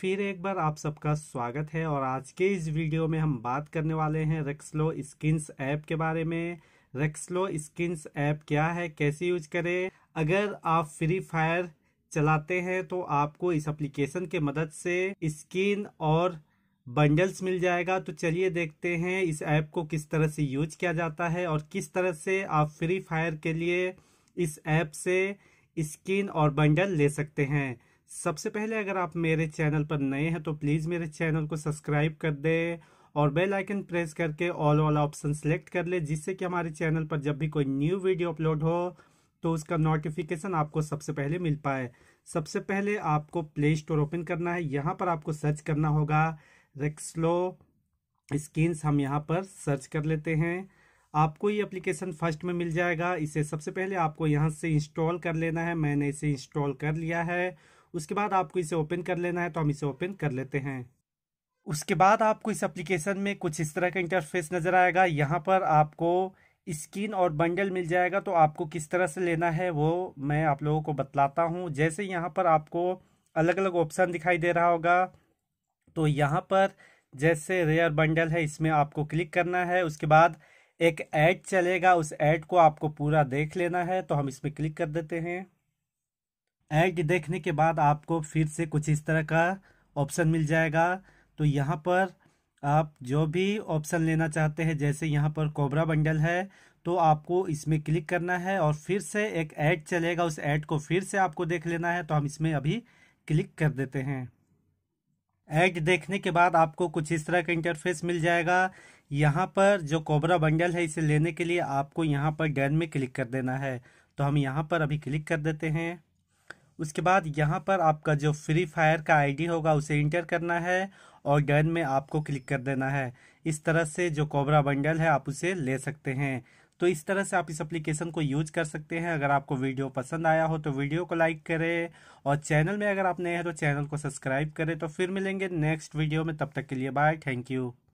फिर एक बार आप सबका स्वागत है और आज के इस वीडियो में हम बात करने वाले हैं रेक्सलो स्किन्स ऐप के बारे में रेक्सलो स्किन्स ऐप क्या है कैसे यूज करें अगर आप फ्री फायर चलाते हैं तो आपको इस एप्लीकेशन के मदद से स्किन और बंडल्स मिल जाएगा तो चलिए देखते हैं इस ऐप को किस तरह से यूज किया जाता है और किस तरह से आप फ्री फायर के लिए इस ऐप से स्किन और बंडल ले सकते हैं सबसे पहले अगर आप मेरे चैनल पर नए हैं तो प्लीज़ मेरे चैनल को सब्सक्राइब कर दें और बेल आइकन प्रेस करके ऑल वाला ऑप्शन सेलेक्ट कर ले जिससे कि हमारे चैनल पर जब भी कोई न्यू वीडियो अपलोड हो तो उसका नोटिफिकेशन आपको सबसे पहले मिल पाए सबसे पहले आपको प्ले स्टोर ओपन करना है यहाँ पर आपको सर्च करना होगा रेक्सलो स्किन्स हम यहाँ पर सर्च कर लेते हैं आपको ये एप्लीकेशन फर्स्ट में मिल जाएगा इसे सबसे पहले आपको यहाँ से इंस्टॉल कर लेना है मैंने इसे इंस्टॉल कर लिया है उसके बाद आपको इसे ओपन कर लेना है तो हम इसे ओपन कर लेते हैं उसके बाद आपको इस एप्लीकेशन में कुछ इस तरह का इंटरफेस नज़र आएगा यहाँ पर आपको स्किन और बंडल मिल जाएगा तो आपको किस तरह से लेना है वो मैं आप लोगों को बतलाता हूँ जैसे यहाँ पर आपको अलग अलग ऑप्शन दिखाई दे रहा होगा तो यहाँ पर जैसे रेयर बंडल है इसमें आपको क्लिक करना है उसके बाद एक ऐड चलेगा उस ऐड को आपको पूरा देख लेना है तो हम इसमें क्लिक कर देते हैं ऐड देखने के बाद आपको फिर से कुछ इस तरह का ऑप्शन मिल जाएगा तो यहाँ पर आप जो भी ऑप्शन लेना चाहते हैं जैसे यहाँ पर कोबरा बंडल है तो आपको इसमें क्लिक करना है और फिर से एक ऐड चलेगा उस ऐड को फिर से आपको देख लेना है तो हम इसमें अभी क्लिक कर देते हैं ऐड देखने के बाद आपको कुछ इस तरह का इंटरफेस मिल जाएगा यहाँ पर जो कोबरा बंडल है इसे लेने के लिए आपको यहाँ पर डैन में क्लिक कर देना है तो हम यहाँ पर अभी क्लिक कर देते हैं उसके बाद यहाँ पर आपका जो फ्री फायर का आईडी होगा उसे इंटर करना है और डन में आपको क्लिक कर देना है इस तरह से जो कोबरा बंडल है आप उसे ले सकते हैं तो इस तरह से आप इस एप्लीकेशन को यूज कर सकते हैं अगर आपको वीडियो पसंद आया हो तो वीडियो को लाइक करें और चैनल में अगर आप नए हैं तो चैनल को सब्सक्राइब करें तो फिर मिलेंगे नेक्स्ट वीडियो में तब तक के लिए बाय थैंक यू